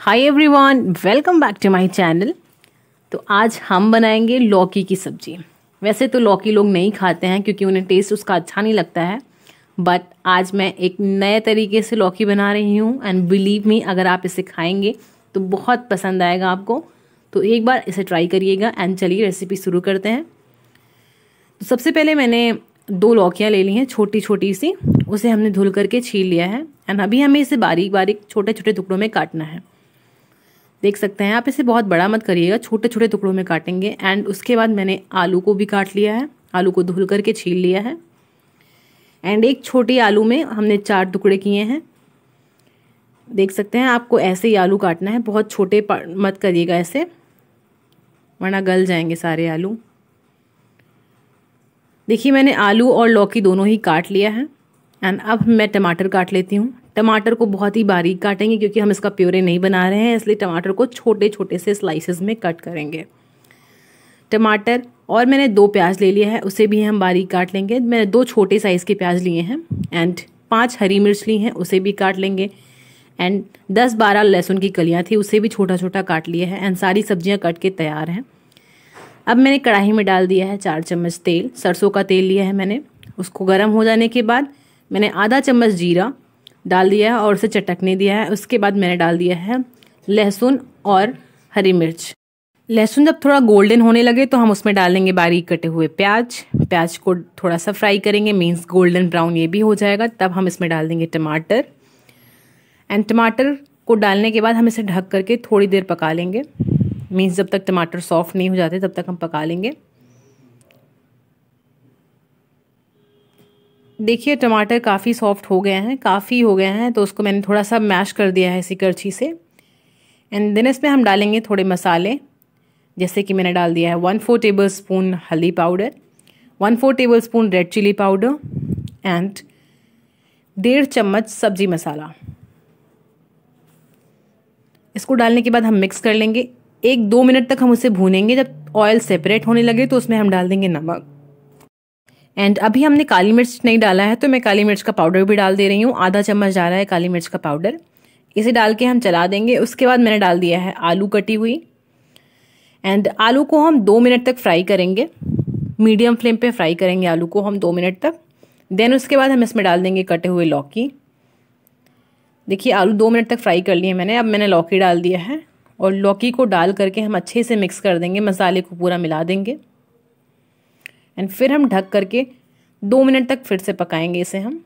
Hi everyone welcome back to my channel तो आज हम बनाएंगे लौकी की सब्ज़ी वैसे तो लौकी लोग नहीं खाते हैं क्योंकि उन्हें टेस्ट उसका अच्छा नहीं लगता है बट आज मैं एक नए तरीके से लौकी बना रही हूँ एंड बिलीव मी अगर आप इसे खाएंगे तो बहुत पसंद आएगा आपको तो एक बार इसे ट्राई करिएगा एंड चलिए रेसिपी शुरू करते हैं तो सबसे पहले मैंने दो लौकियाँ ले ली हैं छोटी छोटी सी उसे हमने धुल करके छील लिया है एंड अभी हमें इसे बारीक बारीक छोटे छोटे टुकड़ों में काटना है देख सकते हैं आप इसे बहुत बड़ा मत करिएगा छोटे छोटे टुकड़ों में काटेंगे एंड उसके बाद मैंने आलू को भी काट लिया है आलू को धुल करके छील लिया है एंड एक छोटी आलू में हमने चार टुकड़े किए हैं देख सकते हैं आपको ऐसे ही आलू काटना है बहुत छोटे मत करिएगा ऐसे वरना गल जाएंगे सारे आलू देखिए मैंने आलू और लौकी दोनों ही काट लिया है एंड अब मैं टमाटर काट लेती हूँ टमाटर को बहुत ही बारीक काटेंगे क्योंकि हम इसका प्योरे नहीं बना रहे हैं इसलिए टमाटर को छोटे छोटे से स्लाइसेस में कट करेंगे टमाटर और मैंने दो प्याज ले लिया है उसे भी हम बारीक काट लेंगे मैंने दो छोटे साइज़ के प्याज लिए हैं एंड पाँच हरी मिर्च ली हैं उसे भी काट लेंगे एंड दस बारह लहसुन की कलियाँ थी उसे भी छोटा छोटा काट लिया है एंड सारी सब्जियाँ कट के तैयार हैं अब मैंने कढ़ाई में डाल दिया है चार चम्मच तेल सरसों का तेल लिया है मैंने उसको गर्म हो जाने के बाद मैंने आधा चम्मच जीरा डाल दिया है और उसे चटकने दिया है उसके बाद मैंने डाल दिया है लहसुन और हरी मिर्च लहसुन जब थोड़ा गोल्डन होने लगे तो हम उसमें डालेंगे बारीक कटे हुए प्याज प्याज को थोड़ा सा फ्राई करेंगे मीन्स गोल्डन ब्राउन ये भी हो जाएगा तब हम इसमें डाल देंगे टमाटर एंड टमाटर को डालने के बाद हम इसे ढक करके थोड़ी देर पका लेंगे मीन्स जब तक टमाटर सॉफ्ट नहीं हो जाते तब तक हम पका लेंगे देखिए टमाटर काफ़ी सॉफ्ट हो गए हैं काफ़ी हो गए हैं तो उसको मैंने थोड़ा सा मैश कर दिया है इसी करछी से एंड देन इसमें हम डालेंगे थोड़े मसाले जैसे कि मैंने डाल दिया है वन फोर टेबल स्पून हल्दी powder one four tablespoon red chilli powder and डेढ़ चम्मच सब्जी मसाला इसको डालने के बाद हम मिक्स कर लेंगे एक दो मिनट तक हम उसे भूनेंगे जब ऑयल सेपरेट होने लगे तो उसमें हम डाल देंगे नमक एंड अभी हमने काली मिर्च नहीं डाला है तो मैं काली मिर्च का पाउडर भी डाल दे रही हूँ आधा चम्मच डाला है काली मिर्च का पाउडर इसे डाल के हम चला देंगे उसके बाद मैंने डाल दिया है आलू कटी हुई एंड आलू को हम दो मिनट तक फ्राई करेंगे मीडियम फ्लेम पे फ्राई करेंगे आलू को हम दो मिनट तक देन उसके बाद हम इसमें डाल देंगे कटे हुए लौकी देखिए आलू दो मिनट तक फ्राई कर लिए मैंने अब मैंने लौकी डाल दिया है और लौकी को डाल करके हम अच्छे से मिक्स कर देंगे मसाले को पूरा मिला देंगे एंड फिर हम ढक करके दो मिनट तक फिर से पकाएंगे इसे हम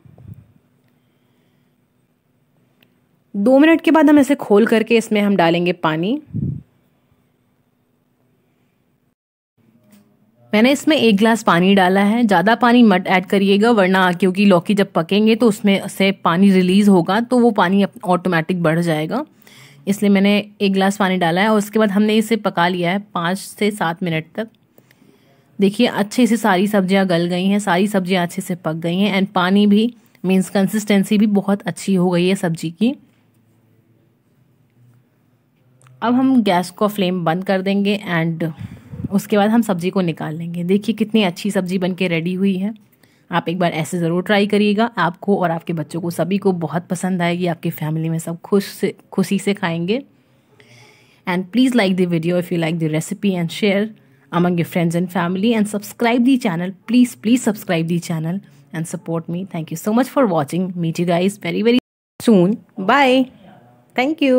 दो मिनट के बाद हम इसे खोल करके इसमें हम डालेंगे पानी मैंने इसमें एक गिलास पानी डाला है ज़्यादा पानी मत ऐड करिएगा वरना क्योंकि लौकी जब पकेंगे तो उसमें से पानी रिलीज़ होगा तो वो पानी ऑटोमेटिक बढ़ जाएगा इसलिए मैंने एक गिलास पानी डाला है और उसके बाद हमने इसे पका लिया है पाँच से सात मिनट तक देखिए अच्छे से सारी सब्जियां गल गई हैं सारी सब्जियां अच्छे से पक गई हैं एंड पानी भी मीन्स कंसिस्टेंसी भी बहुत अच्छी हो गई है सब्जी की अब हम गैस को फ्लेम बंद कर देंगे एंड उसके बाद हम सब्ज़ी को निकाल लेंगे देखिए कितनी अच्छी सब्ज़ी बन के रेडी हुई है आप एक बार ऐसे ज़रूर ट्राई करिएगा आपको और आपके बच्चों को सभी को बहुत पसंद आएगी आपकी फैमिली में सब खुश से खुशी से खाएंगे and please like the video if you like the recipe and share among your friends and family and subscribe the channel. Please, please subscribe the channel and support me. Thank you so much for watching. Meet you guys very, very soon. Bye. Thank you.